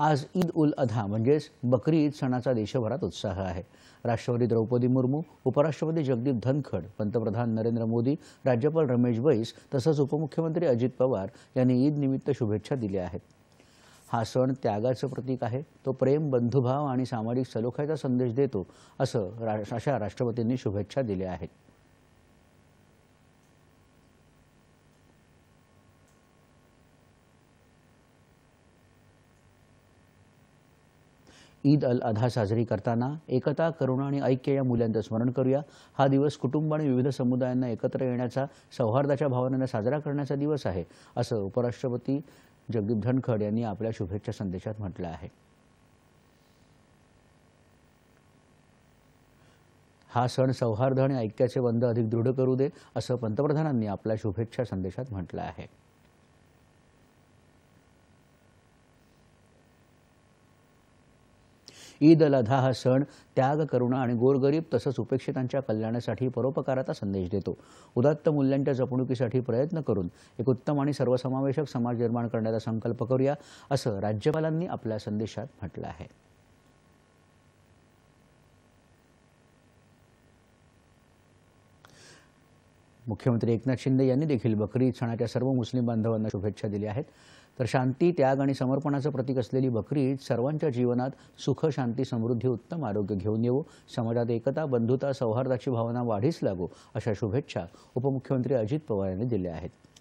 आज ईद उल अधा म्हणजेच बकरी ईद सणाचा देशभरात उत्साह आहे राष्ट्रपती द्रौपदी मुर्मू उपराष्ट्रपती जगदीप धनखड पंतप्रधान नरेंद्र मोदी राज्यपाल रमेश बैस तसंच उपमुख्यमंत्री अजित पवार यांनी ईद निमित्त शुभेच्छा दिल्या आहेत हा सण त्यागाचं प्रतीक आहे तो प्रेम बंधुभाव आणि सामाजिक सलोख्याचा संदेश देतो असं रा अशा राष्ट्रपतींनी शुभेच्छा दिल्या आहेत ईद अल अधा साजरी करताना एकता करुणा आणि ऐक्य या मूल्यांचं स्मरण करूया हा दिवस कुटुंब आणि विविध समुदायांना एकत्र येण्याचा सौहार्दाच्या भावनेनं साजरा करण्याचा दिवस आहे असं उपराष्ट्रपती जगदीप धनखड यांनी आपल्या शुभेच्छा संदेशात म्हटलं आहे हा सण सौहार्द आणि ऐक्याचे बंध अधिक दृढ करू दे असं पंतप्रधानांनी आपल्या शुभेच्छा संदेशात म्हटलं आहे ईद अल हा सण त्याग करुणा आणि गोरगरीब तसंच उपेक्षितांच्या कल्याणासाठी परोपकाराचा संदेश देतो उदात्त मूल्यांच्या जपणुकीसाठी प्रयत्न करून एक उत्तम आणि सर्वसमावेशक समाज निर्माण करण्याचा संकल्प करूया असं राज्यपालांनी आपल्या संदेशात म्हटलं आहे मुख्यमंत्री एकनाथ शिंदे यांनी देखील बकरी ईद सणाच्या सर्व मुस्लिम बांधवांना शुभेच्छा दिल्या आहेत तर शांती त्याग आणि समर्पणाचं प्रतीक असलेली बकरी ईद सर्वांच्या जीवनात सुख शांती समृद्धी उत्तम आरोग्य घेऊन येवो समाजात एकता बंधुता सौहार्दाची भावना वाढीस लागो अशा शुभेच्छा उपमुख्यमंत्री अजित पवार यांनी दिल्या आहेत